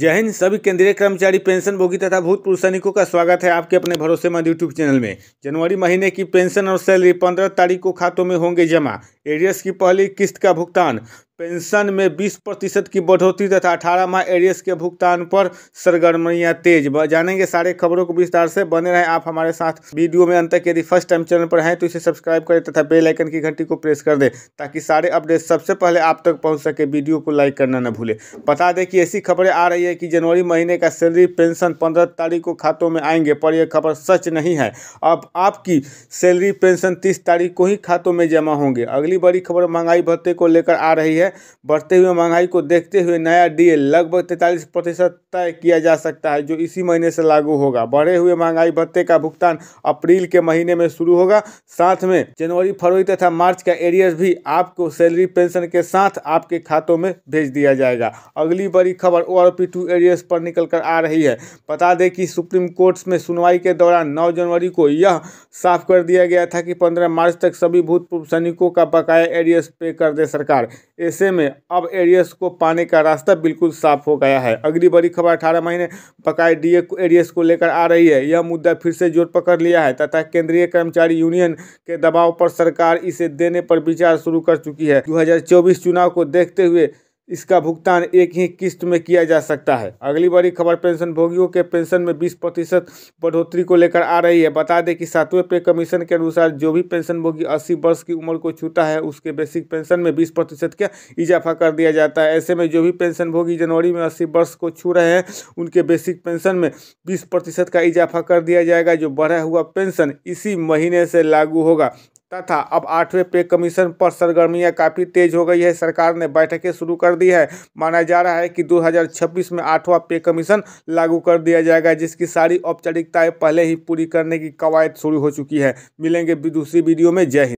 जय हिंद सभी केंद्रीय कर्मचारी पेंशन भोगी तथा भूतपूर्व सैनिकों का स्वागत है आपके अपने भरोसेमंद यूट्यूब चैनल में जनवरी महीने की पेंशन और सैलरी पंद्रह तारीख को खातों में होंगे जमा एरियस की पहली किस्त का भुगतान पेंशन में 20 प्रतिशत की बढ़ोतरी तथा अठारह माह एरियस के भुगतान पर सरगर्मियाँ तेज जानेंगे सारे खबरों को विस्तार से बने रहें आप हमारे साथ वीडियो में अंत तक यदि फर्स्ट टाइम चैनल पर हैं तो इसे सब्सक्राइब करें तथा बेल आइकन की घंटी को प्रेस कर दें ताकि सारे अपडेट सबसे पहले आप तक पहुंच सके वीडियो को लाइक करना न भूलें बता दें कि ऐसी खबरें आ रही है कि जनवरी महीने का सैलरी पेंशन पंद्रह तारीख को खातों में आएंगे पर यह खबर सच नहीं है अब आपकी सैलरी पेंशन तीस तारीख को ही खातों में जमा होंगे अगली बड़ी खबर महंगाई भत्ते को लेकर आ रही है है बढ़ते हुए महंगाई को देखते हुए नया डी लगभग तैंतालीस प्रतिशत तय किया जा सकता है जो इसी महीने से लागू होगा बढ़े हुए महंगाई भत्ते का भुगतान अप्रैल के महीने में शुरू होगा साथ में जनवरी फरवरी तथा मार्च का एरियर भी आपको सैलरी पेंशन के साथ आपके खातों में भेज दिया जाएगा अगली बड़ी खबर O R P two arrears पर निकल कर आ रही है बता दें कि सुप्रीम कोर्ट में सुनवाई के दौरान नौ जनवरी को यह साफ कर दिया गया था कि पंद्रह मार्च तक सभी भूतपूर्व सैनिकों का बकाया एरियर्स पे कर दे सरकार एस ऐसे में अब एरियस को पाने का रास्ता बिल्कुल साफ हो गया है अगली बड़ी खबर अठारह महीने पकाए डीए को एरियस को लेकर आ रही है यह मुद्दा फिर से जोर पकड़ लिया है तथा केंद्रीय कर्मचारी यूनियन के दबाव पर सरकार इसे देने पर विचार शुरू कर चुकी है दो चुनाव को देखते हुए इसका भुगतान एक ही किस्त में किया जा सकता है अगली बड़ी खबर पेंशनभोगियों के पेंशन में 20 प्रतिशत बढ़ोतरी को लेकर आ रही है बता दें कि सातवें पे कमीशन के अनुसार जो भी पेंशनभोगी 80 वर्ष की उम्र को छूता है उसके बेसिक पेंशन में 20 प्रतिशत का इजाफा कर दिया जाता है ऐसे में जो भी पेंशनभोगी जनवरी में अस्सी वर्ष को छू रहे हैं उनके बेसिक पेंशन में बीस का इजाफा कर दिया जाएगा जो बढ़ा हुआ पेंशन इसी महीने से लागू होगा होता था अब आठवें पे कमीशन पर सरगर्मियां काफ़ी तेज हो गई है सरकार ने बैठकें शुरू कर दी है माना जा रहा है कि 2026 में आठवां पे कमीशन लागू कर दिया जाएगा जिसकी सारी औपचारिकताएं पहले ही पूरी करने की कवायद शुरू हो चुकी है मिलेंगे दूसरी वीडियो में जय हिंद